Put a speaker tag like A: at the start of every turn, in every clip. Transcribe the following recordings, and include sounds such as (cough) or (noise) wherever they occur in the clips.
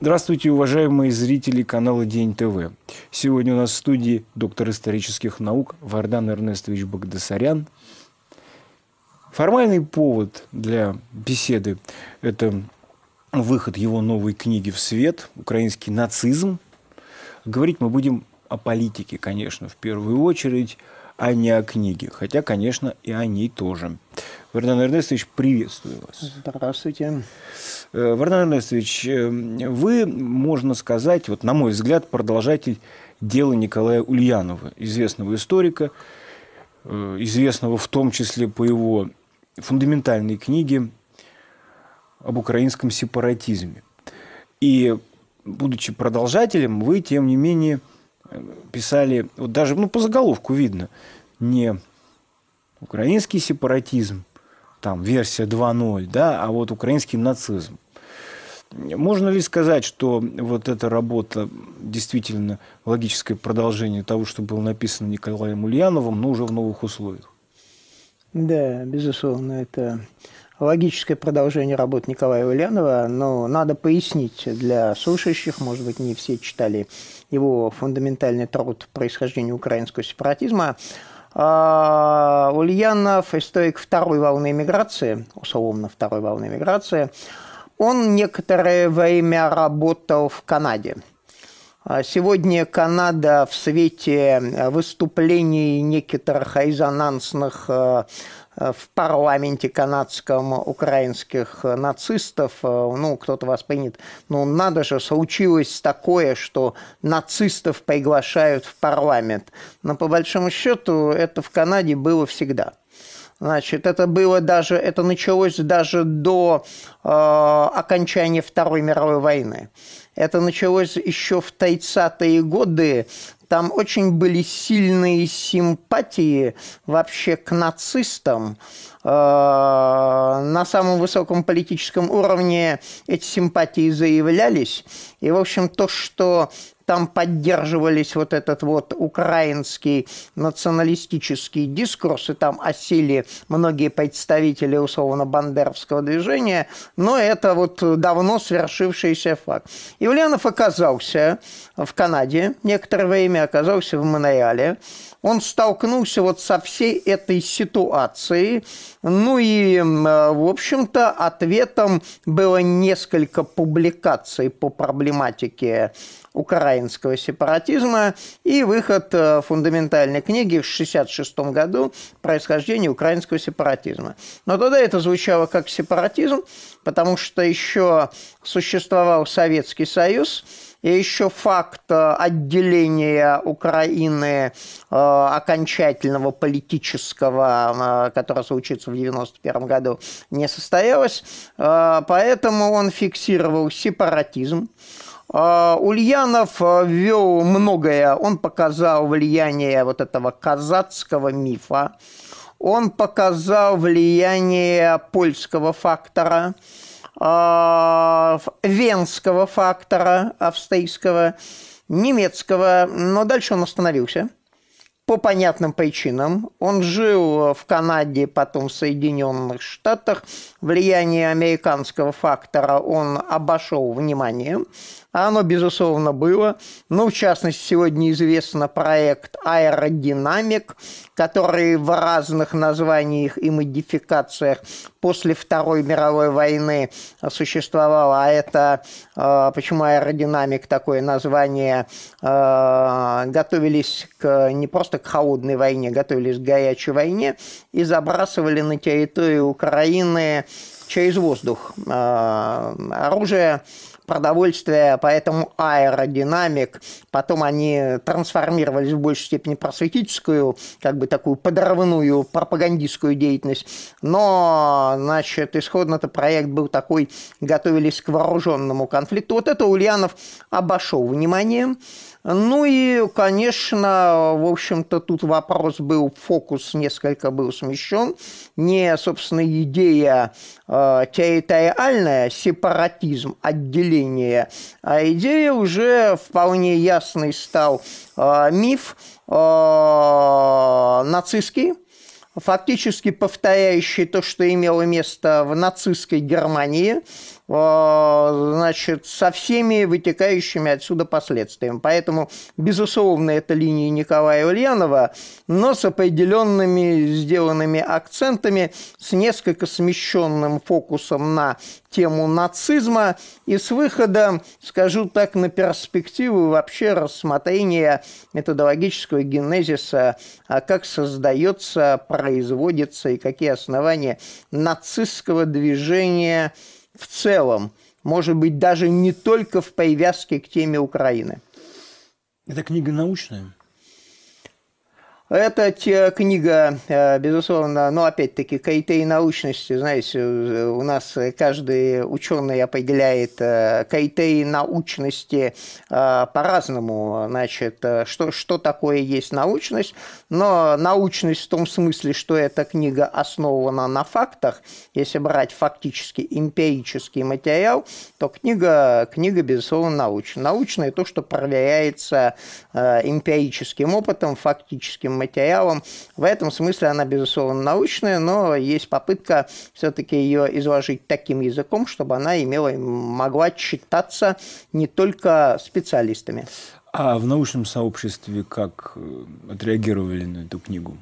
A: Здравствуйте, уважаемые зрители канала День ТВ. Сегодня у нас в студии доктор исторических наук Вардан Эрнестович Багдасарян. Формальный повод для беседы – это выход его новой книги в свет «Украинский нацизм». Говорить мы будем о политике, конечно, в первую очередь, а не о книге. Хотя, конечно, и о ней тоже. Вардан Эрнестович, приветствую вас. Здравствуйте. Э, Вардан Эрнестович, э, вы, можно сказать, вот на мой взгляд, продолжатель дела Николая Ульянова, известного историка, э, известного в том числе по его фундаментальной книге об украинском сепаратизме. И, будучи продолжателем, вы, тем не менее, писали, вот даже ну, по заголовку видно, не украинский сепаратизм, там, версия 2.0, да, а вот украинский нацизм. Можно ли сказать, что вот эта работа действительно логическое продолжение того, что было написано Николаем Ульяновым, но уже в новых условиях?
B: Да, безусловно, это логическое продолжение работ Николая Ульянова, но надо пояснить для слушающих, может быть, не все читали его фундаментальный труд происхождения украинского сепаратизма, а, Ульянов, историк второй волны миграции, условно второй волны миграции, он некоторое время работал в Канаде – а сегодня Канада в свете э, выступлений некоторых резонансных э, э, в парламенте канадском украинских нацистов, ну, кто-то воспринят, ну, надо же, случилось такое, что нацистов приглашают в парламент. Но по большому счету это в Канаде было всегда. Значит, это было даже, это началось даже до э, окончания Второй мировой войны. Это началось еще в 30-е годы. Там очень были сильные симпатии вообще к нацистам. А, на самом высоком политическом уровне эти симпатии заявлялись. И, в общем, то, что там поддерживались вот этот вот украинский националистический дискурс, и там осели многие представители условно-бандеровского движения, но это вот давно свершившийся факт. И Ульянов оказался в Канаде некоторое время, оказался в Монреале, он столкнулся вот со всей этой ситуацией. Ну и, э, в общем-то, ответом было несколько публикаций по проблематике украинского сепаратизма и выход э, фундаментальной книги в 1966 году «Происхождение украинского сепаратизма». Но тогда это звучало как сепаратизм, потому что еще существовал Советский Союз, и еще факт э, отделения Украины э, окончательного политического, которое случится в 1991 году, не состоялось. Поэтому он фиксировал сепаратизм. А, Ульянов а, ввел многое. Он показал влияние вот этого казацкого мифа. Он показал влияние польского фактора, а, венского фактора австрийского, немецкого. Но дальше он остановился по понятным причинам. Он жил в Канаде, потом в Соединенных Штатах. Влияние американского фактора он обошел вниманием. Оно, безусловно, было. Ну, в частности, сегодня известно проект «Аэродинамик», который в разных названиях и модификациях после Второй мировой войны существовал. А это, э, почему «Аэродинамик» такое название, э, готовились к, не просто к холодной войне, готовились к горячей войне и забрасывали на территорию Украины через воздух э, оружие продовольствия, поэтому аэродинамик. Потом они трансформировались в большей степени просветительскую, как бы такую подрывную пропагандистскую деятельность. Но, значит, исходно-то проект был такой, готовились к вооруженному конфликту. Вот это Ульянов обошел вниманием. Ну и, конечно, в общем-то, тут вопрос был, фокус несколько был смещен. Не, собственно, идея э, территориальная, сепаратизм, отделение, а идея уже вполне ясный стал э, миф э, нацистский, фактически повторяющий то, что имело место в нацистской Германии, значит, со всеми вытекающими отсюда последствиями. Поэтому, безусловно, это линия Николая Ульянова, но с определенными сделанными акцентами, с несколько смещенным фокусом на тему нацизма и с выходом, скажу так, на перспективу вообще рассмотрения методологического генезиса, а как создается, производится и какие основания нацистского движения – в целом, может быть, даже не только в привязке к теме Украины.
A: Это книга научная?
B: Эта э, книга, э, безусловно, но ну, опять-таки критерий научности, знаете, у нас каждый ученый определяет э, критерии научности по-разному, значит, что, что такое есть научность, но научность в том смысле, что эта книга основана на фактах, если брать фактически эмпирический материал, то книга, книга безусловно, научная. Научное то, что проверяется эмпирическим опытом, фактическим материалом. В этом смысле она, безусловно, научная, но есть попытка все-таки ее изложить таким языком, чтобы она имела, могла читаться не только специалистами.
A: А в научном сообществе как э, отреагировали на эту книгу?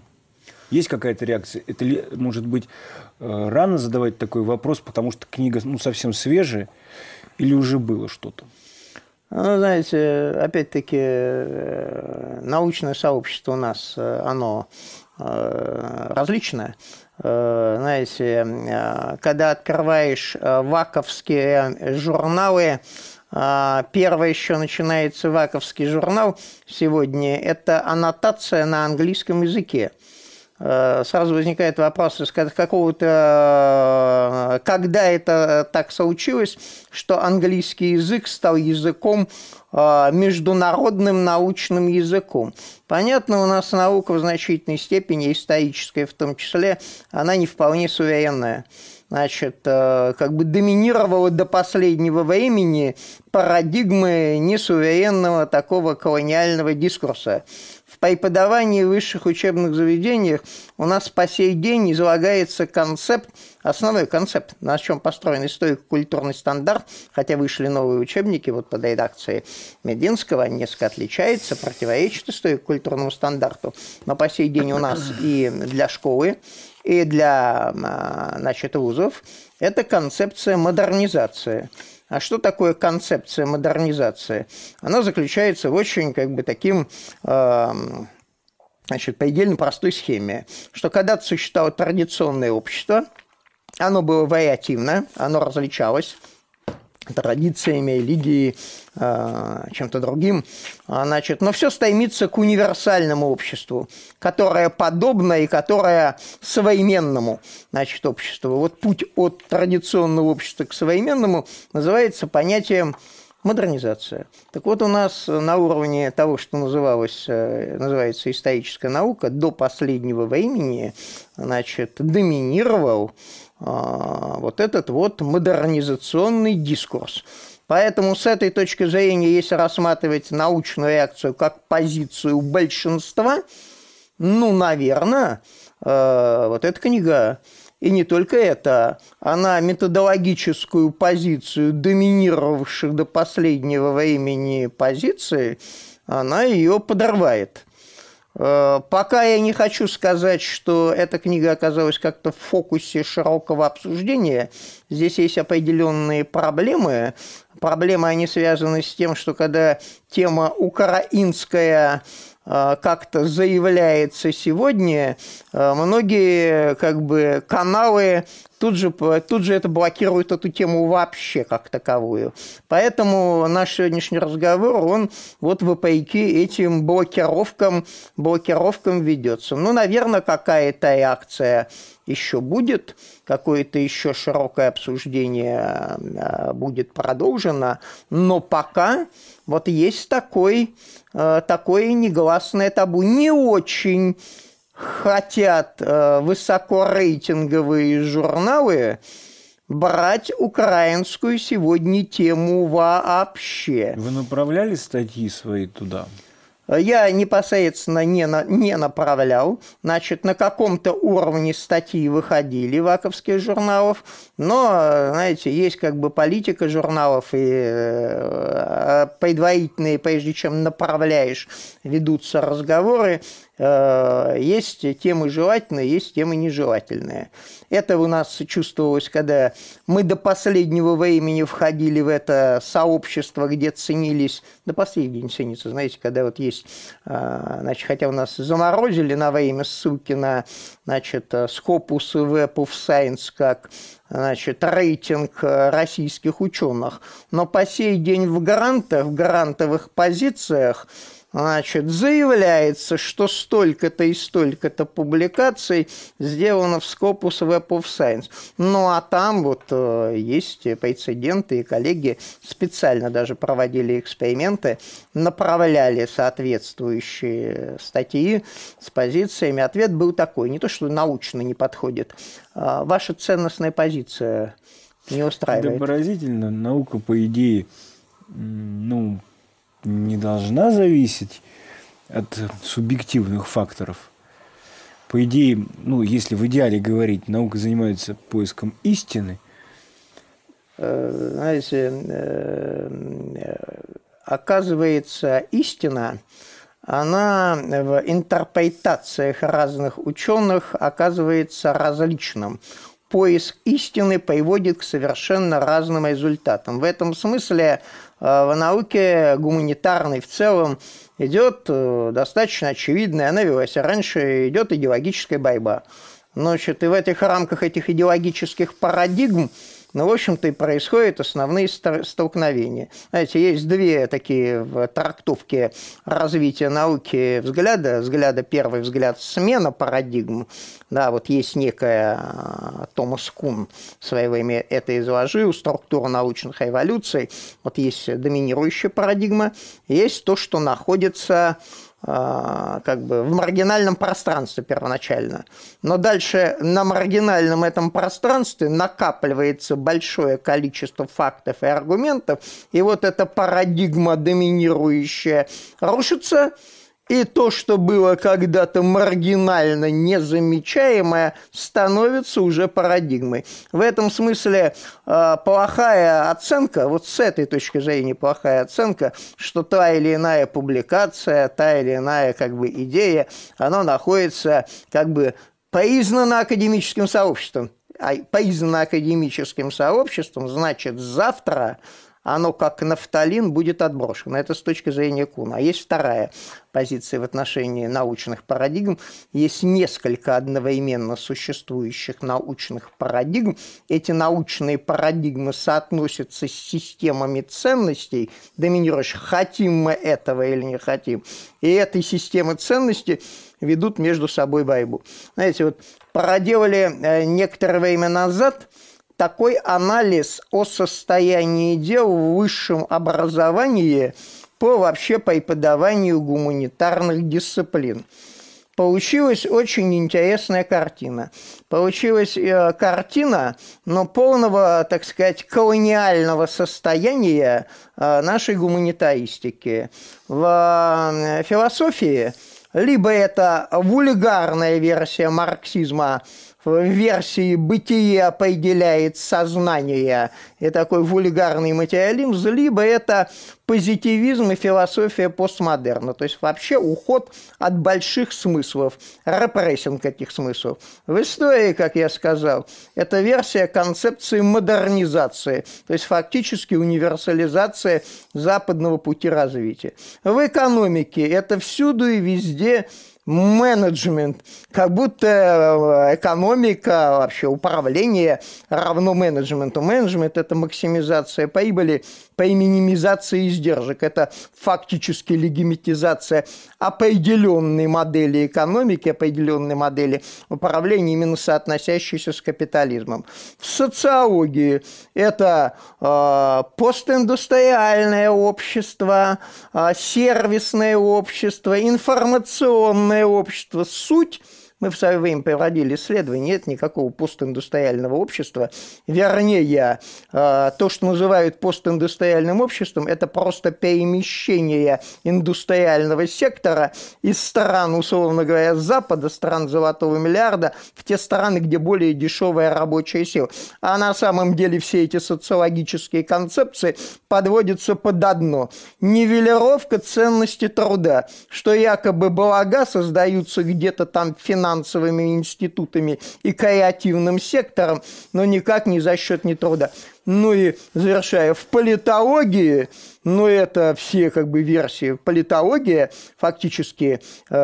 A: Есть какая-то реакция? Это ли, может быть, э, рано задавать такой вопрос, потому что книга ну, совсем свежая, или уже было что-то?
B: Ну, знаете, опять-таки, э, научное сообщество у нас, э, оно э, различное. Знаете, когда открываешь ваковские журналы, Первое, еще начинается ваковский журнал сегодня, это аннотация на английском языке. Э, сразу возникает вопрос из какого-то, э, когда это э, так случилось, что английский язык стал языком международным научным языком. Понятно, у нас наука в значительной степени историческая, в том числе, она не вполне суверенная значит, как бы доминировала до последнего времени парадигмы несуверенного такого колониального дискурса в преподавании в высших учебных заведениях у нас по сей день излагается концепт, основной концепт, на чем построен историко-культурный стандарт, хотя вышли новые учебники вот под редакцией Мединского, они несколько отличаются, противоречат историко-культурному стандарту, но по сей день у нас и для школы, и для а, значит, вузов это концепция модернизации – а что такое концепция модернизации? Она заключается в очень как бы таким э, значит, предельно простой схеме, что когда существовало традиционное общество, оно было вариативно, оно различалось, традициями, религией, а, чем-то другим. А, значит, но все стремится к универсальному обществу, которое подобно и которое современному значит, обществу. Вот путь от традиционного общества к современному называется понятием модернизация. Так вот у нас на уровне того, что называлось, э, называется историческая наука, до последнего времени значит, доминировал а, вот этот вот модернизационный дискурс. Поэтому с этой точки зрения, если рассматривать научную реакцию как позицию большинства, ну, наверное, э, вот эта книга, и не только это, она методологическую позицию доминировавших до последнего времени позиции, она ее подорвает. Э, пока я не хочу сказать, что эта книга оказалась как-то в фокусе широкого обсуждения. Здесь есть определенные проблемы. Проблемы, они связаны с тем, что когда тема украинская Э, как-то заявляется сегодня, э, многие как бы каналы тут же, тут же это блокируют эту тему вообще как таковую. Поэтому наш сегодняшний разговор, он вот вопреки этим блокировкам, блокировкам ведется. Ну, наверное, какая-то реакция еще будет, какое-то еще широкое обсуждение э, будет продолжено, но пока вот есть такой, э, такое негласное табу. Не очень хотят э, высокорейтинговые журналы брать украинскую сегодня тему вообще. Вы направляли статьи свои туда? я непосредственно не, на, не направлял. Значит, на каком-то уровне статьи выходили ваковских журналов, но, знаете, есть как бы политика журналов, и э, э, предварительные, прежде чем направляешь, ведутся разговоры. Э, есть темы желательные, есть темы нежелательные. Это у нас чувствовалось, когда мы до последнего времени входили в это сообщество, где ценились, до последнего день ценится, знаете, когда вот есть, э, значит, хотя у нас заморозили на время ссылки на, значит, Scopus и Web of Science как значит, рейтинг э, российских ученых. Но по сей день в грантах, в грантовых позициях Значит, заявляется, что столько-то и столько-то публикаций сделано в Scopus Web of Science. Ну, а там вот э, есть прецеденты, и коллеги специально даже проводили эксперименты, направляли соответствующие статьи с позициями. Ответ был такой, не то, что научно не подходит, а ваша ценностная позиция
A: не устраивает. Это поразительно. Наука, по идее, ну, не должна зависеть от субъективных факторов. По идее, ну, если в идеале говорить, наука занимается поиском истины.
B: Э, знаете, э, э, оказывается, истина, она в интерпретациях разных ученых оказывается различным поиск истины приводит к совершенно разным результатам. В этом смысле э, в науке гуманитарной в целом идет э, достаточно очевидная, она велась раньше, идет идеологическая борьба. Значит, и в этих рамках этих идеологических парадигм но, ну, в общем-то, и происходят основные столкновения. Знаете, есть две такие в трактовке развития науки взгляда. Взгляда первый взгляд – смена парадигм. Да, вот есть некая а, Томас Кун своего имя это изложил, структура научных эволюций. Вот есть доминирующая парадигма, есть то, что находится а, как бы в маргинальном пространстве первоначально. Но дальше на маргинальном этом пространстве накапливается большое количество фактов и аргументов, и вот эта парадигма доминирующая рушится – и то, что было когда-то маргинально незамечаемое, становится уже парадигмой. В этом смысле э, плохая оценка, вот с этой точки зрения плохая оценка, что та или иная публикация, та или иная как бы идея, она находится как бы признана академическим сообществом. А признана академическим сообществом, значит, завтра оно как нафталин будет отброшено. Это с точки зрения Куна. А есть вторая позиция в отношении научных парадигм. Есть несколько одновременно существующих научных парадигм. Эти научные парадигмы соотносятся с системами ценностей, доминирующих, хотим мы этого или не хотим. И этой системы ценностей ведут между собой борьбу. Знаете, вот проделали э, некоторое время назад – такой анализ о состоянии дел в высшем образовании по вообще преподаванию гуманитарных дисциплин. Получилась очень интересная картина. Получилась э, картина, но полного, так сказать, колониального состояния э, нашей гуманитаристики. В э, философии либо это вульгарная версия марксизма – версии бытия определяет сознание и такой вульгарный материализм, либо это позитивизм и философия постмодерна. То есть вообще уход от больших смыслов, репрессинг этих смыслов. В истории, как я сказал, это версия концепции модернизации, то есть фактически универсализация западного пути развития. В экономике это всюду и везде менеджмент, как будто э, экономика, вообще управление равно менеджменту. Менеджмент – это максимизация прибыли, по минимизации издержек. Это фактически легимитизация определенной модели экономики, определенной модели управления, именно соотносящейся с капитализмом. В социологии это э, постиндустриальное общество, э, сервисное общество, информационное общество. Суть – мы в свое время проводили исследование, нет никакого постиндустриального общества. Вернее, э, то, что называют постиндустриальным обществом, это просто перемещение индустриального сектора из стран, условно говоря, Запада, стран золотого миллиарда, в те страны, где более дешевая рабочая сила. А на самом деле все эти социологические концепции подводятся под одно. Нивелировка ценности труда, что якобы блага создаются где-то там финансово финансовыми институтами и креативным сектором, но никак не за счет нетруда. Ну и завершая, в политологии, ну это все как бы версии, политология фактически, э,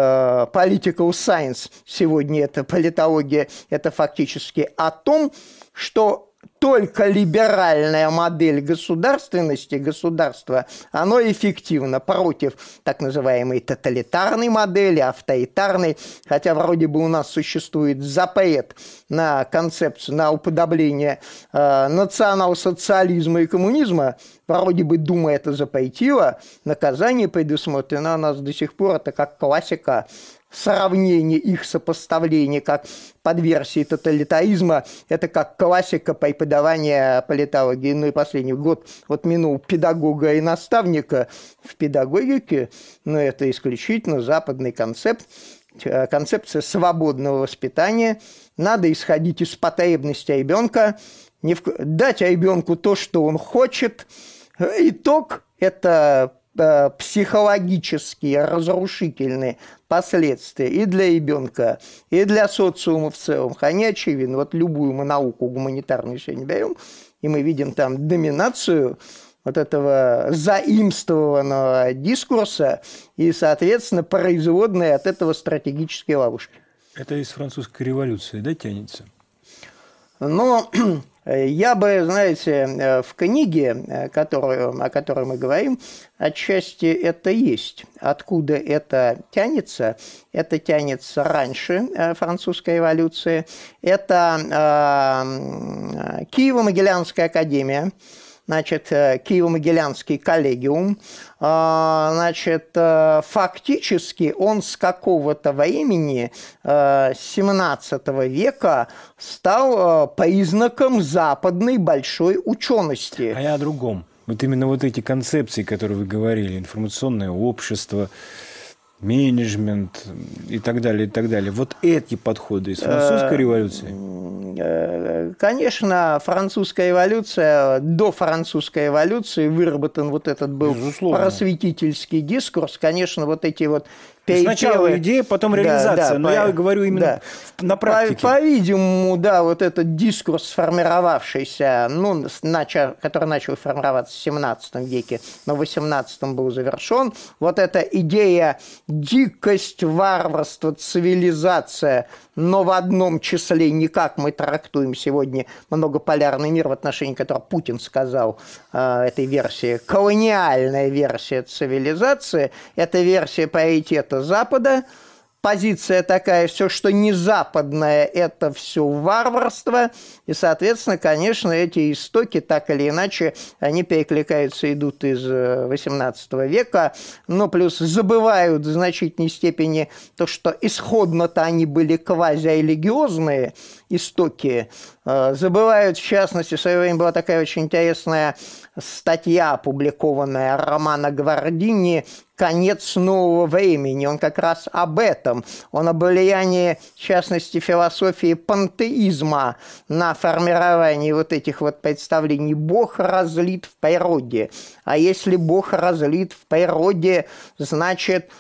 B: political science сегодня это политология, это фактически о том, что только либеральная модель государственности, государства, оно эффективно против так называемой тоталитарной модели, авторитарной. хотя вроде бы у нас существует запрет на концепцию, на уподобление э, национал-социализма и коммунизма, вроде бы Дума это запретила, наказание предусмотрено у а нас до сих пор, это как классика сравнение, их сопоставление как под версией тоталитаризма, это как классика преподавания политологии. Ну и последний год вот минул педагога и наставника в педагогике, но это исключительно западный концепт, э, концепция свободного воспитания. Надо исходить из потребности ребенка, не в... дать ребенку то, что он хочет. Итог – это Э, психологические разрушительные последствия и для ребенка, и для социума в целом, они очевидны. Вот любую мы науку гуманитарную сегодня берем, и мы видим там доминацию вот этого заимствованного дискурса и, соответственно, производные от этого стратегические ловушки.
A: Это из французской революции, да, тянется?
B: Но я бы, знаете, э, в книге, э, которую, о которой мы говорим, отчасти это есть. Откуда это тянется? Это тянется раньше э, французской революции. Это э, Киево-Могилянская академия – значит, э, Киево-Могилянский коллегиум, а, значит, э, фактически он с какого-то времени 17 э, века стал признаком западной
A: большой учености. А я о другом. Вот именно вот эти концепции, которые вы говорили, информационное общество, менеджмент и так далее, и так далее. Вот эти подходы из французской э, революции? Э, конечно, французская
B: революция, до французской революции выработан вот этот был Безусловно. просветительский дискурс. Конечно, вот эти вот перепевы. Сначала идея, потом реализация. Да, да, Но по... я говорю именно да. на практике. По-видимому, по да, вот этот дискурс, сформировавшийся, ну, начал, который начал формироваться в 17 веке, но в 18 был завершен, вот эта идея дикость, варварство, цивилизация, но в одном числе не как мы трактуем сегодня многополярный мир, в отношении которого Путин сказал э, этой версии, колониальная версия цивилизации, это версия паритета Запада – позиция такая, все, что не западное, это все варварство. И, соответственно, конечно, эти истоки, так или иначе, они перекликаются, идут из 18 э, века, но плюс забывают в значительной степени то, что исходно-то они были квазирелигиозные истоки. Э, забывают, в частности, в свое время была такая очень интересная статья, опубликованная Романа Гвардини, конец нового времени. Он как раз об этом. Он об влиянии, в частности, философии пантеизма на формирование вот этих вот представлений. Бог разлит в природе. А если Бог разлит в природе, значит,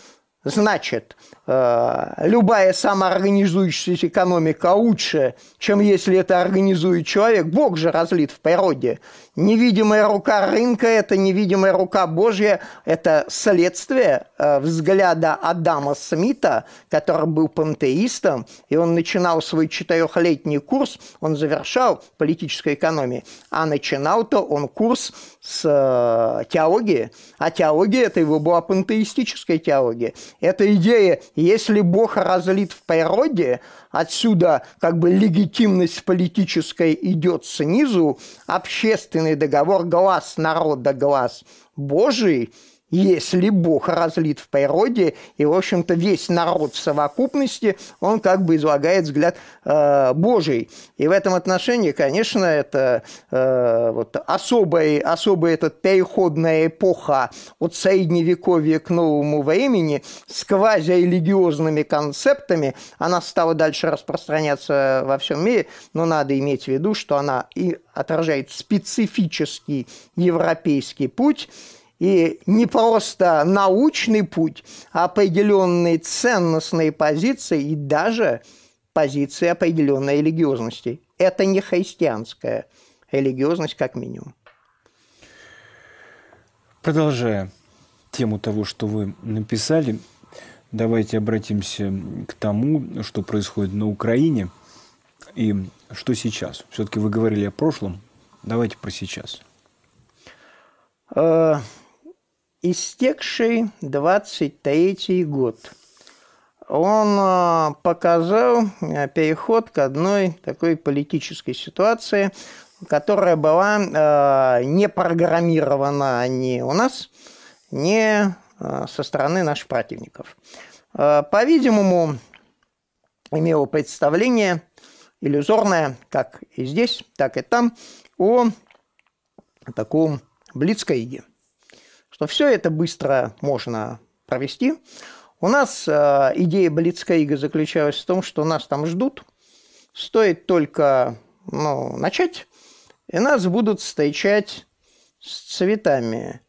B: значит, э, любая самоорганизующаяся экономика лучше, чем если это организует человек. Бог же разлит в природе. Невидимая рука рынка – это невидимая рука Божья, это следствие э, взгляда Адама Смита, который был пантеистом, и он начинал свой четырехлетний курс, он завершал политической экономии, а начинал-то он курс с э, теологии, а теология – это его была пантеистическая теология. Это идея, если Бог разлит в природе, отсюда как бы легитимность политическая идет снизу, общественная божественный договор глаз народа, глаз Божий, если Бог разлит в природе, и, в общем-то, весь народ в совокупности, он как бы излагает взгляд э, Божий. И в этом отношении, конечно, это э, вот особая, особая эта переходная эпоха от Средневековья к новому времени с квазирелигиозными концептами, она стала дальше распространяться во всем мире, но надо иметь в виду, что она и отражает специфический европейский путь, и не просто научный путь, а определенные ценностные позиции и даже позиции определенной религиозности. Это не христианская религиозность, как минимум.
A: Продолжая тему того, что вы написали, давайте обратимся к тому, что происходит на Украине и что сейчас. Все-таки вы говорили о прошлом, давайте про сейчас.
B: Э, истекший 23 год. Он а, показал а, переход к одной такой политической ситуации, которая была а, не программирована ни у нас, ни со стороны наших противников. По-видимому, имело представление иллюзорное, как и здесь, так и там, о таком блицкайге – что все это быстро можно провести. У нас э, идея Блицкаига заключалась в том, что нас там ждут. Стоит только ну, начать, и нас будут встречать с цветами.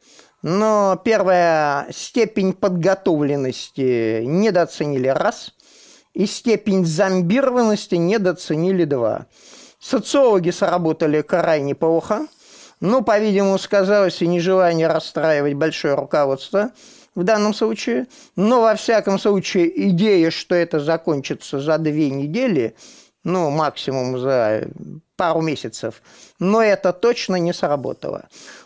B: Но первая степень подготовленности недооценили раз, и степень зомбированности недооценили два. Социологи сработали крайне плохо – ну, по-видимому, сказалось и нежелание расстраивать большое руководство в данном случае. Но, во всяком случае, идея, что это закончится за две недели, ну, максимум за пару месяцев, но это точно не сработало.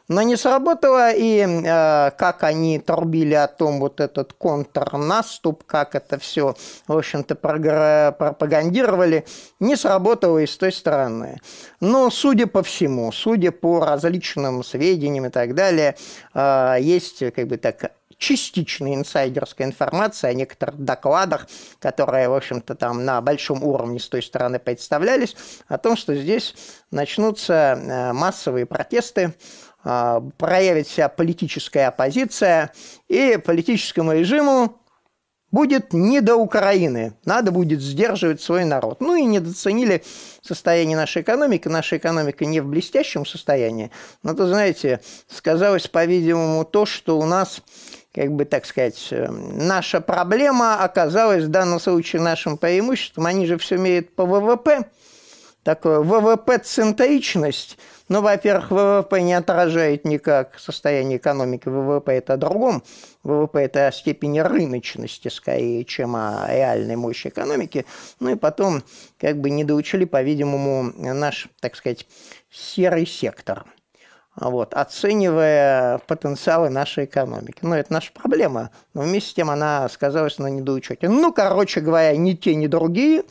B: Но не сработало, и э, как они трубили о том, вот этот контрнаступ, как это все, в общем-то, пропагандировали, не сработало и с той стороны. Но, судя по всему, судя по различным сведениям и так далее, э, есть, как бы так, частичная инсайдерская информация о некоторых докладах, которые, в общем-то, там на большом уровне с той стороны представлялись, о том, что здесь начнутся э, массовые протесты, а, проявит себя политическая оппозиция, и политическому режиму будет не до Украины. Надо будет сдерживать свой народ. Ну и недооценили состояние нашей экономики. Наша экономика не в блестящем состоянии. Но, то знаете, сказалось, по-видимому, то, что у нас, как бы так сказать, э, наша проблема оказалась в данном случае нашим преимуществом. Они же все имеют по ВВП. Такое ВВП-центричность – ну, во-первых, ВВП не отражает никак состояние экономики. ВВП – это о другом. ВВП – это о степени рыночности скорее, чем о реальной мощи экономики. Ну и потом, как бы не доучили, по-видимому, наш, так сказать, серый сектор – вот, оценивая потенциалы нашей экономики. Ну, это наша проблема, но вместе с тем она сказалась на недоучете. Ну, короче говоря, ни те, ни другие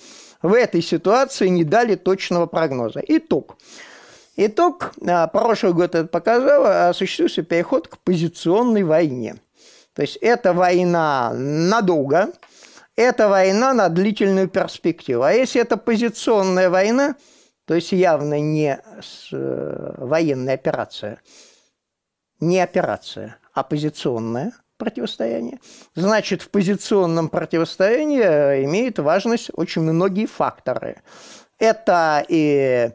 B: в этой ситуации не дали точного прогноза. Итог. Итог, а, прошлый год это показало, а, осуществился переход к позиционной войне. То есть это война надолго, это война на длительную перспективу. А если это позиционная война, то есть явно не с, э, военная операция, не операция, а позиционная противостояние, значит, в позиционном противостоянии э, имеют важность очень многие факторы. Это и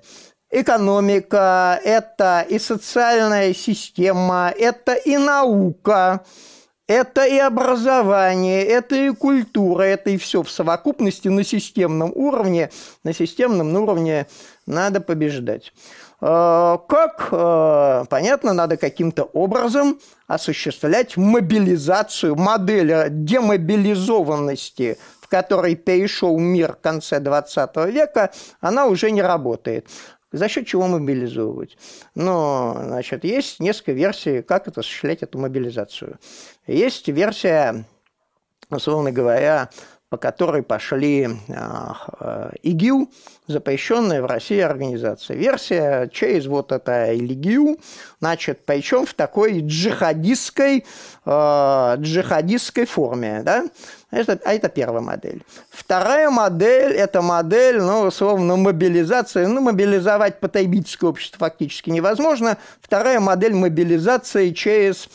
B: экономика, это и социальная система, это и наука, это и образование, это и культура, это и все в совокупности на системном уровне. На системном уровне надо побеждать. Э, как? Э, понятно, надо каким-то образом осуществлять мобилизацию, модель демобилизованности в которой перешел мир в конце 20 века, она уже не работает за счет чего мобилизовывать. Но значит, есть несколько версий, как это осуществлять эту мобилизацию. Есть версия условно говоря, по которой пошли а, э, ИГИЛ, запрещенная в России организация. Версия через вот это ИГИЛ, значит, причем в такой джихадистской, э, джихадистской форме, да? Это, а это первая модель. Вторая модель – это модель, ну, условно, мобилизации. Ну, мобилизовать потайбительское общество фактически невозможно. Вторая модель мобилизации через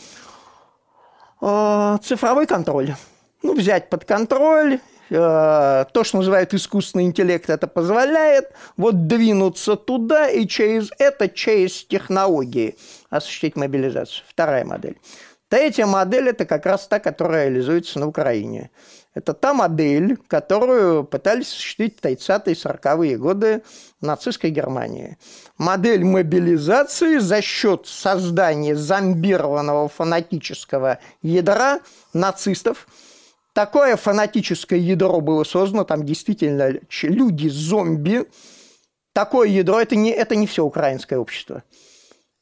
B: э, цифровой контроль ну, взять под контроль. Э, то, что называют искусственный интеллект, это позволяет вот двинуться туда и через это, через технологии осуществить мобилизацию. Вторая модель. Третья модель – это как раз та, которая реализуется на Украине. Это та модель, которую пытались осуществить в 30-40-е годы нацистской Германии. Модель мобилизации за счет создания зомбированного фанатического ядра нацистов – такое фанатическое ядро было создано, там действительно люди-зомби. Такое ядро, это не, это не все украинское общество.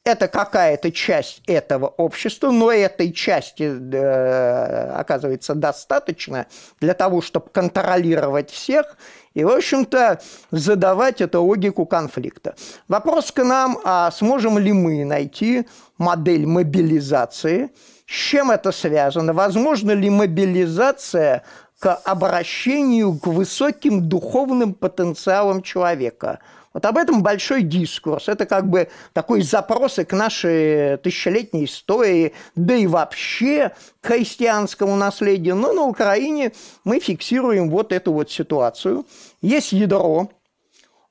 B: Это какая-то часть этого общества, но этой части, э, оказывается, достаточно для того, чтобы контролировать всех и, в общем-то, задавать эту логику конфликта. Вопрос к нам, а сможем ли мы найти модель мобилизации – с чем это связано? Возможно ли мобилизация к обращению к высоким духовным потенциалам человека? Вот об этом большой дискурс. Это как бы такой запрос и к нашей тысячелетней истории, да и вообще к христианскому наследию. Но ну, на Украине мы фиксируем вот эту вот ситуацию. Есть ядро,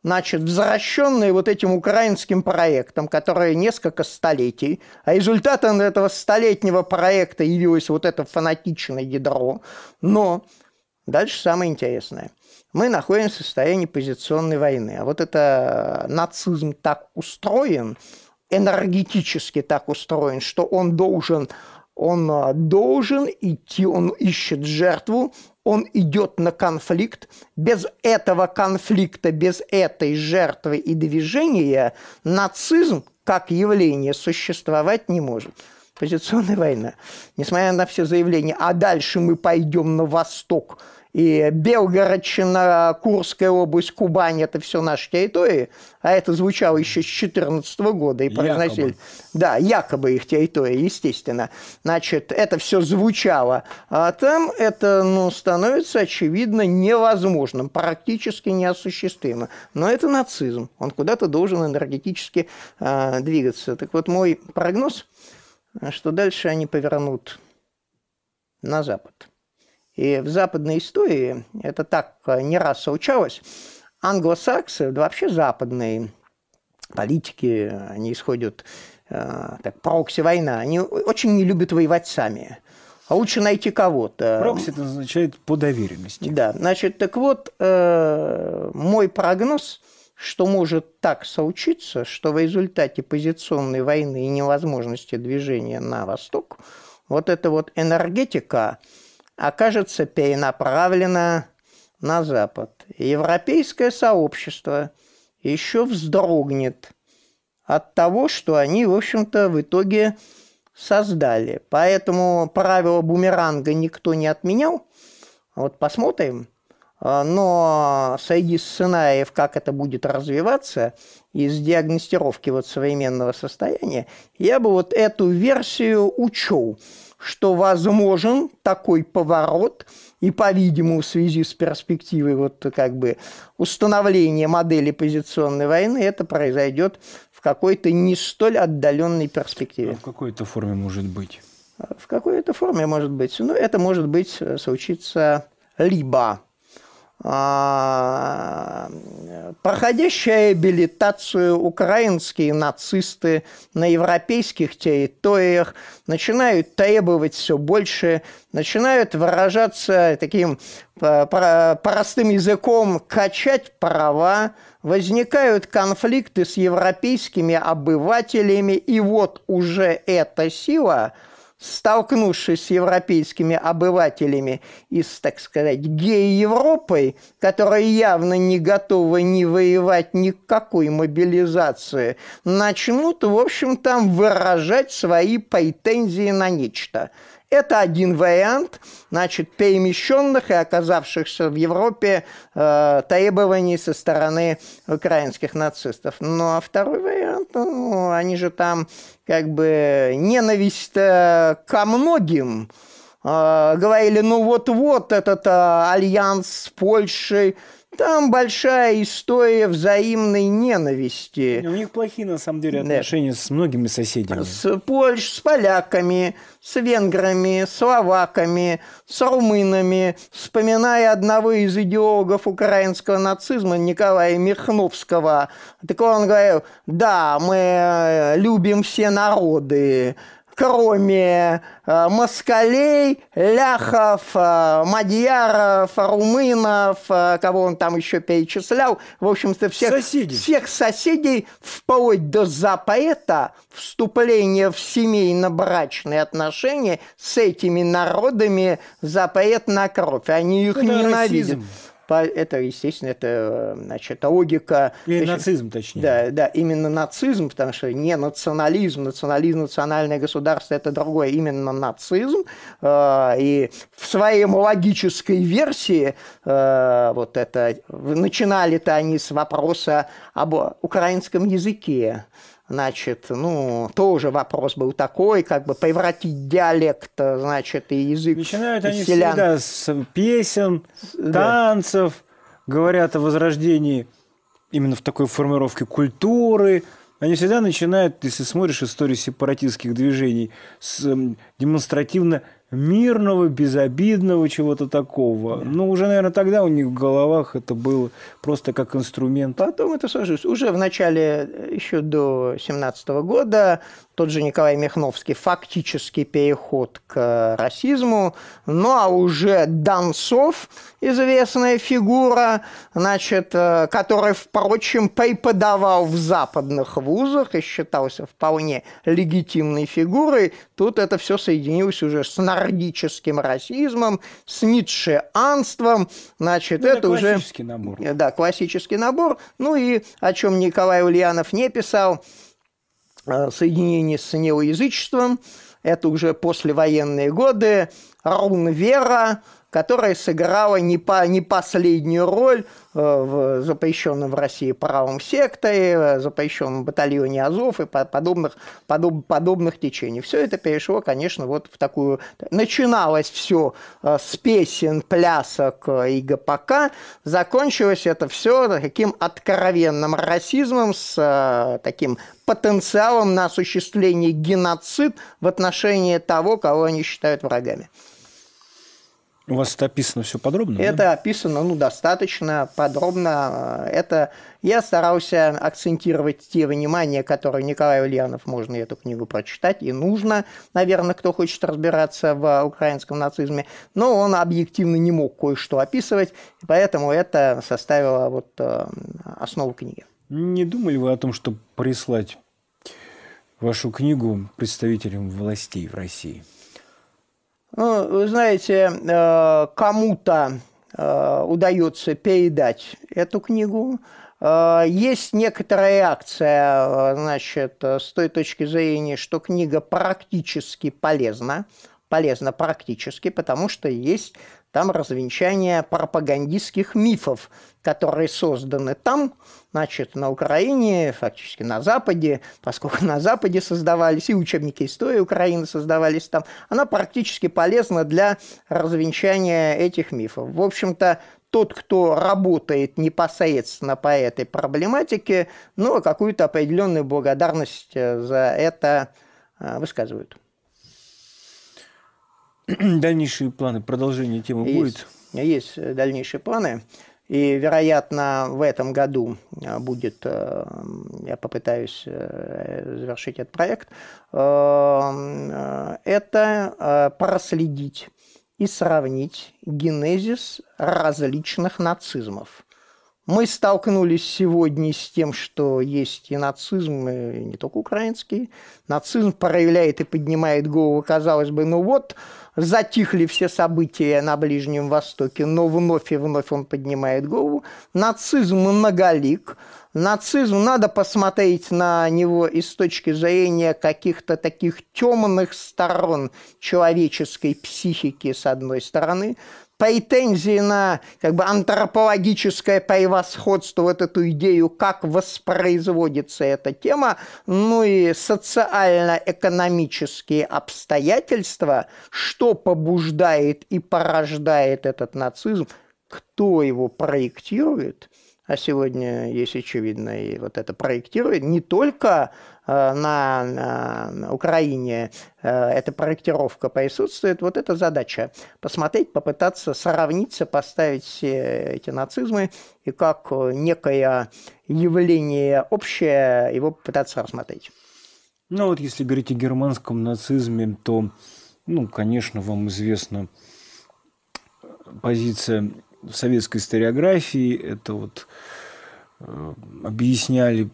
B: значит, возвращенные вот этим украинским проектом, который несколько столетий, а результатом этого столетнего проекта явилось вот это фанатичное ядро. Но дальше самое интересное. Мы находимся в состоянии позиционной войны. А вот это э, нацизм так устроен, энергетически так устроен, что он должен он э, должен идти, он ищет жертву, он идет на конфликт. Без этого конфликта, без этой жертвы и движения нацизм как явление существовать не может. Позиционная война. Несмотря на все заявления, а дальше мы пойдем на восток, и Белгородчина, Курская область, Кубань – это все наши территории, а это звучало еще с 2014 года и произносили. Якобы. Да, якобы их территория, естественно. Значит, это все звучало. А там это ну, становится, очевидно, невозможным, практически неосуществимо. Но это нацизм. Он куда-то должен энергетически э, двигаться. Так вот, мой прогноз, что дальше они повернут на запад. И в западной истории это так э, не раз случалось. Англосаксы, да вообще западные политики, они исходят э, так, прокси война, они очень не любят воевать сами. А лучше найти кого-то. Прокси
A: это означает по доверенности.
B: Да, значит, так вот, э, мой прогноз, что может так случиться, что в результате позиционной войны и невозможности движения на восток, вот эта вот энергетика, окажется перенаправлена на Запад. Европейское сообщество еще вздрогнет от того, что они, в общем-то, в итоге создали. Поэтому правило бумеранга никто не отменял. Вот посмотрим. А, но среди сценариев, как это будет развиваться, из диагностировки вот современного состояния, я бы вот эту версию учел что возможен такой поворот, и, по-видимому, в связи с перспективой вот как бы установления модели позиционной войны, это произойдет в какой-то не столь отдаленной перспективе. А в какой-то форме может быть. А в какой-то форме может быть. Ну, это может быть э, случиться либо а, проходящая реабилитацию украинские нацисты на европейских территориях начинают требовать все больше, начинают выражаться таким э, простым языком «качать права», возникают конфликты с европейскими обывателями, и вот уже эта сила – столкнувшись с европейскими обывателями и с, так сказать, гей-Европой, которая явно не готова ни воевать, ни к какой мобилизации, начнут, в общем, там выражать свои претензии на нечто – это один вариант, значит, перемещенных и оказавшихся в Европе э, требований со стороны украинских нацистов. Ну, а второй вариант, ну, они же там как бы ненависть э, ко многим, э, говорили, ну вот-вот этот а, альянс с Польшей, там большая история взаимной ненависти.
A: У них плохие, на самом деле, отношения да. с многими соседями. С
B: Польшей, с поляками, с венграми, с словаками, с румынами. Вспоминая одного из идеологов украинского нацизма, Николая Михновского, так он говорил, да, мы э, любим все народы, кроме э, москалей, ляхов, э, мадьяров, румынов, э, кого он там еще перечислял, в общем-то всех соседей. всех соседей, вплоть до запоэта вступления в семейно-брачные отношения с этими народами запоэт на кровь. Они их Это ненавидят. Расизм. Это, естественно, это значит, логика... И точнее, нацизм, точнее. Да, да, именно нацизм, потому что не национализм, национализм, национальное государство – это другое, именно нацизм. А, и в своей логической версии а, вот это начинали-то они с вопроса об украинском языке значит, ну, тоже вопрос был такой, как бы превратить диалект, э, значит, и язык
A: Начинают они селян. всегда с песен, танцев, да. говорят о возрождении именно в такой формировке культуры. Они всегда начинают, если смотришь историю сепаратистских движений, с эм, демонстративно мирного, безобидного, чего-то такого. Да. Ну, уже, наверное, тогда у них в головах это было просто как инструмент. Потом это сложилось.
B: Уже в начале, э, еще до 17 года, тот же Николай Мехновский фактический переход к расизму. Ну, а уже Донцов, известная фигура, значит, э, который, впрочем, преподавал в западных вузах и считался вполне легитимной фигурой. Тут это все соединилось уже с нордическим расизмом, с ницшеанством. Значит, ну, это, это классический уже... набор. Э, да, классический набор. Ну и о чем Николай Ульянов не писал, э, соединение с неоязычеством. Это уже послевоенные годы. Рунвера, которая сыграла не, по, не последнюю роль э, в запрещенном в России правом секторе, э, запрещенном батальоне Азов и подобных, подоб, подобных течений. Все это перешло, конечно, вот в такую... Начиналось все э, с песен, плясок и ГПК, закончилось это все таким откровенным расизмом с таким потенциалом на осуществление геноцид в отношении того, кого они считают врагами.
A: У вас это описано все подробно? Это да?
B: описано, ну, достаточно подробно. Это я старался акцентировать те внимания, которые Николай Ульянов, можно эту книгу прочитать, и нужно, наверное, кто хочет разбираться в украинском нацизме, но он объективно не мог кое-что описывать, поэтому это составило
A: вот э, основу книги. Не думали вы о том, чтобы прислать вашу книгу представителям властей в России?
B: Ну, вы знаете, э, кому-то э, удается передать эту книгу. Э, есть некоторая реакция, значит, с той точки зрения, что книга практически полезна, полезна практически, потому что есть там развенчание пропагандистских мифов, которые созданы там, значит, на Украине, фактически на Западе, поскольку на Западе создавались, и учебники истории Украины создавались там, она практически полезна для развенчания этих мифов. В общем-то, тот, кто работает непосредственно по этой проблематике, ну, какую-то определенную благодарность э, за это э, высказывают.
A: (clears throat) дальнейшие планы, продолжение темы есть, будет?
B: Есть э, дальнейшие планы. И, вероятно, в этом году э, будет, э, я попытаюсь завершить этот проект, это проследить и сравнить генезис различных нацизмов. Мы столкнулись сегодня с тем, что есть и нацизм, и не только украинский. Нацизм проявляет и поднимает голову, казалось бы, ну вот, затихли все события на Ближнем Востоке, но вновь и вновь он поднимает голову. Нацизм многолик. Нацизм, надо посмотреть на него и с точки зрения каких-то таких темных сторон человеческой психики, с одной стороны, претензии на как бы антропологическое превосходство, вот эту идею, как воспроизводится эта тема, ну и социально-экономические обстоятельства, что побуждает и порождает этот нацизм, кто его проектирует – а сегодня есть очевидно и вот это проектирование, не только э, на Украине э, эта проектировка присутствует, вот эта задача посмотреть, попытаться сравниться, поставить все эти нацизмы и как э, некое явление общее его попытаться рассмотреть.
A: Ну а вот если говорить о германском нацизме, то, ну, конечно, вам известна позиция в советской историографии это вот э, объясняли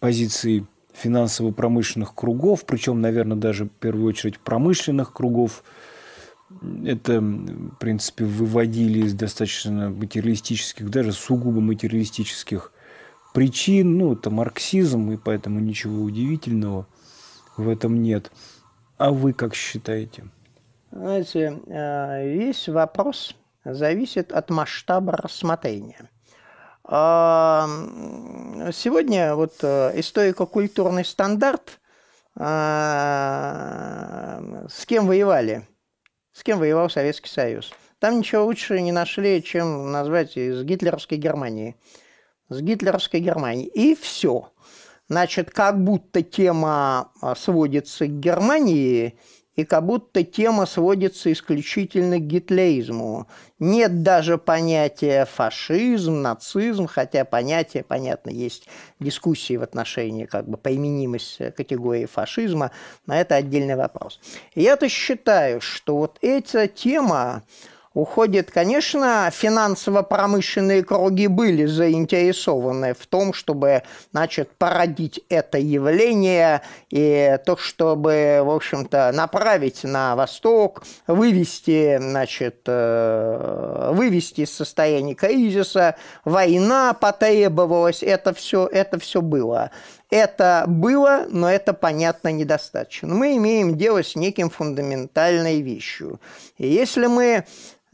A: позиции финансово-промышленных кругов, причем, наверное, даже в первую очередь промышленных кругов. Это, в принципе, выводили из достаточно материалистических, даже сугубо материалистических причин. Ну, это марксизм, и поэтому ничего удивительного в этом нет. А вы как считаете?
B: Знаете, э, есть вопрос, зависит от масштаба рассмотрения. А, сегодня вот э, историко-культурный стандарт, а, с кем воевали, с кем воевал Советский Союз. Там ничего лучше не нашли, чем назвать с гитлеровской Германии. С гитлеровской Германией И все. Значит, как будто тема а, сводится к Германии и как будто тема сводится исключительно к гитлеизму. Нет даже понятия фашизм, нацизм, хотя понятие, понятно, есть дискуссии в отношении как бы поименимости категории фашизма, но это отдельный вопрос. Я-то считаю, что вот эта тема, уходит, конечно, финансово-промышленные круги были заинтересованы в том, чтобы, значит, породить это явление и то, чтобы, в общем-то, направить на восток, вывести, значит, э, вывести из состояния кризиса, война потребовалась, это все, это все было. Это было, но это, понятно, недостаточно. Мы имеем дело с неким фундаментальной вещью. И если мы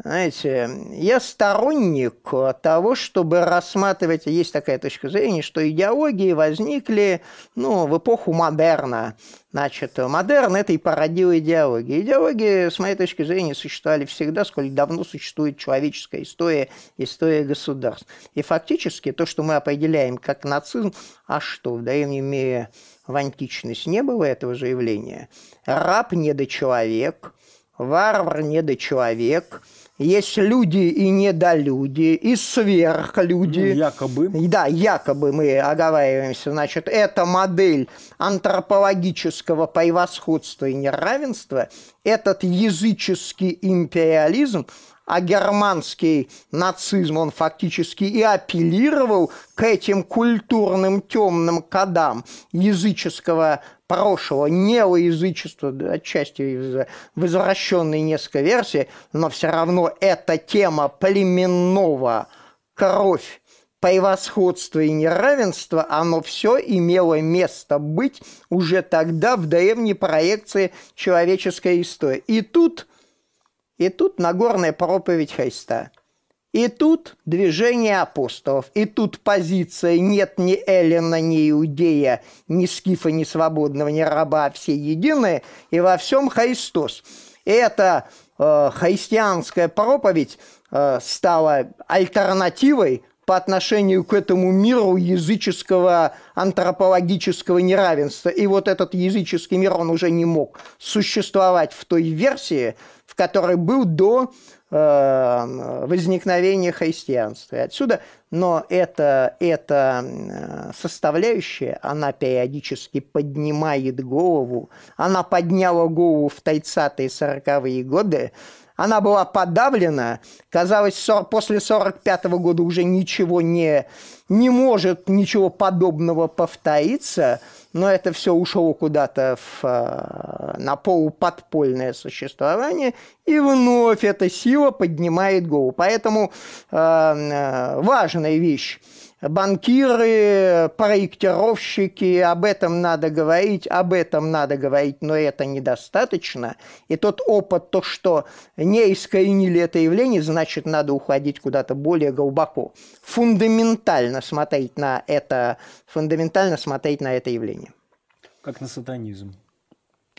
B: знаете, я сторонник того, чтобы рассматривать, есть такая точка зрения, что идеологии возникли ну, в эпоху модерна. Значит, модерн это и породил идеологии. Идеологии, с моей точки зрения, существовали всегда, сколько давно существует человеческая история, история государств. И фактически то, что мы определяем как нацизм, а что в древнем мире в античность не было этого же явления. Раб человек, варвар не до человек есть люди и недолюди, и сверхлюди. Ну, якобы. Да, якобы мы оговариваемся. Значит, это модель антропологического превосходства и неравенства, этот языческий империализм, а германский нацизм, он фактически и апеллировал к этим культурным темным кодам языческого прошлого неоязычества, да, отчасти из в несколько версии, но все равно эта тема племенного кровь, превосходство и неравенство, оно все имело место быть уже тогда в древней проекции человеческой истории. И тут, и тут Нагорная проповедь Христа – и тут движение апостолов, и тут позиция «нет ни Эллина, ни Иудея, ни Скифа, ни свободного, ни раба, а все едины, и во всем Христос». И эта э, христианская проповедь э, стала альтернативой по отношению к этому миру языческого антропологического неравенства. И вот этот языческий мир, он уже не мог существовать в той версии, в которой был до Эм, возникновения христианства. И отсюда, но эта, эта составляющая, она периодически поднимает голову. Она подняла голову в 30-е 40-е годы. Она была подавлена. Казалось, после 45 -го года уже ничего не не может ничего подобного повториться, но это все ушло куда-то в, э, на полуподпольное существование, и вновь эта сила поднимает голову. Поэтому э, э, важная вещь банкиры, проектировщики, об этом надо говорить, об этом надо говорить, но это недостаточно. И тот опыт, то, что не искоренили это явление, значит, надо уходить куда-то более глубоко. Фундаментально фундаментально смотреть на это, фундаментально смотреть на это явление. Как на сатанизм.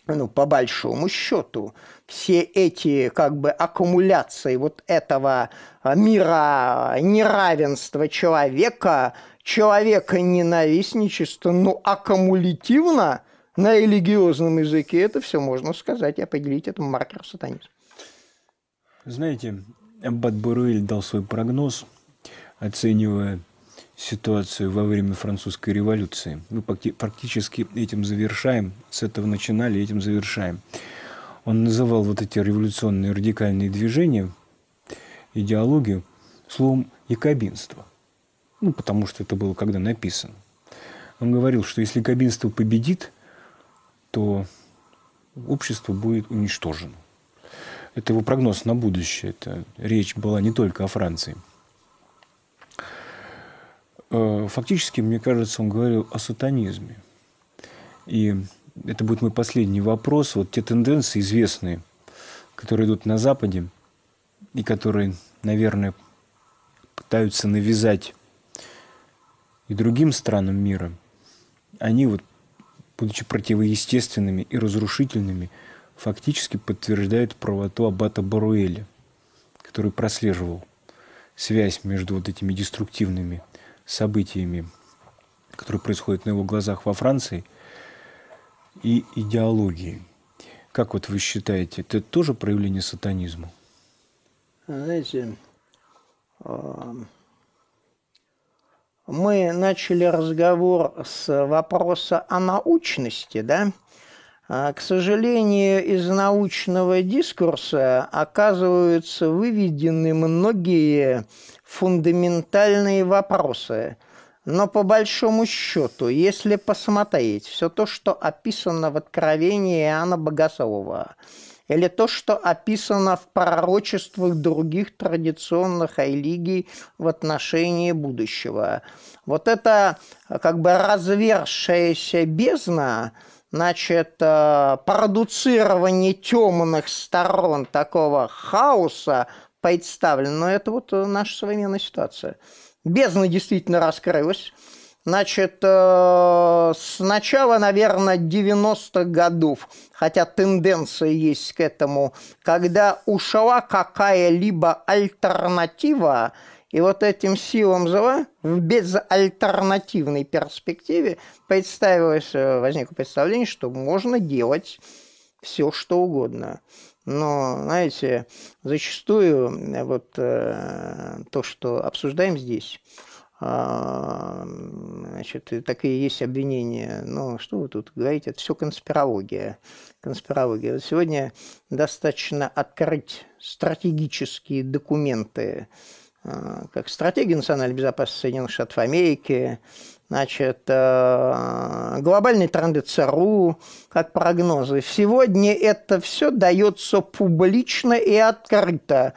B: Ну, по большому счету, все эти как бы аккумуляции вот этого а, мира неравенства человека, человека ненавистничества, ну, аккумулятивно на религиозном языке это все можно сказать и определить этому маркер сатанизм.
A: Знаете, Аббат Буруэль дал свой прогноз, оценивая ситуацию во время французской революции. Мы практически этим завершаем, с этого начинали, этим завершаем. Он называл вот эти революционные радикальные движения, идеологию, словом якобинство. Ну, потому что это было когда написано. Он говорил, что если якобинство победит, то общество будет уничтожено. Это его прогноз на будущее. Это речь была не только о Франции – Э, фактически, мне кажется, он говорил о сатанизме. И это будет мой последний вопрос. Вот те тенденции известные, которые идут на Западе и которые, наверное, пытаются навязать и другим странам мира, они вот, будучи противоестественными и разрушительными, фактически подтверждают правоту Аббата Баруэля, который прослеживал связь между вот этими деструктивными событиями, которые происходят на его глазах во Франции, и идеологии, Как вот вы считаете, это тоже проявление сатанизма?
B: Знаете, э, мы начали разговор с вопроса о научности, да? А, к сожалению, из научного дискурса оказываются выведены многие фундаментальные вопросы. Но по большому счету, если посмотреть все то, что описано в Откровении Иоанна Богослова, или то, что описано в пророчествах других традиционных религий в отношении будущего. Вот это как бы развершаяся бездна, значит, э, продуцирование темных сторон такого хаоса, представлено. Но это вот э, наша современная ситуация. Бездна действительно раскрылась. Значит, э, с начала, наверное, 90-х годов, хотя тенденция есть к этому, когда ушла какая-либо альтернатива, и вот этим силам зла в безальтернативной перспективе представилось, э, возникло представление, что можно делать все, что угодно. Но, знаете, зачастую э, вот э, то, что обсуждаем здесь, а, значит, и такие есть обвинения. Но ну, что вы тут говорите? Это все конспирология. Конспирология. Вот сегодня достаточно открыть стратегические документы а, как стратегия национальной безопасности Соединенных Штатов Америки, значит, э, глобальный тренд ЦРУ, как прогнозы. Сегодня это все дается публично и открыто.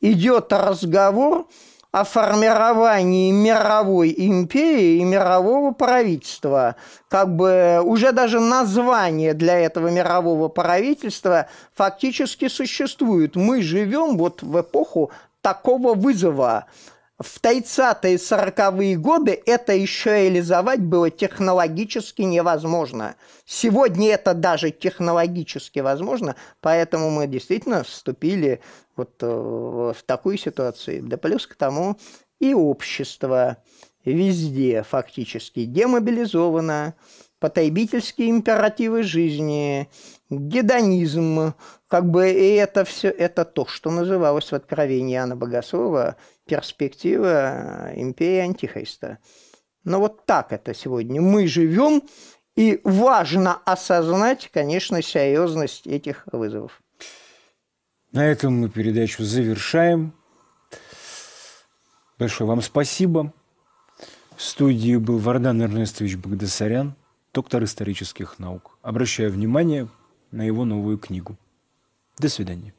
B: Идет разговор о формировании мировой империи и мирового правительства. Как бы уже даже название для этого мирового правительства фактически существует. Мы живем вот в эпоху такого вызова в 30-е и 40-е годы это еще реализовать было технологически невозможно. Сегодня это даже технологически возможно, поэтому мы действительно вступили вот э, в такую ситуацию. Да плюс к тому и общество везде фактически демобилизовано, потребительские императивы жизни, гедонизм, как бы и это все, это то, что называлось в Откровении Иоанна Богослова перспектива э, империи Антихриста. Но ну, вот так это сегодня. Мы живем, и важно осознать, конечно, серьезность этих вызовов.
A: На этом мы передачу завершаем. Большое вам спасибо. В студии был Вардан Эрнестович Багдасарян, доктор исторических наук. Обращаю внимание на его новую книгу. До свидания.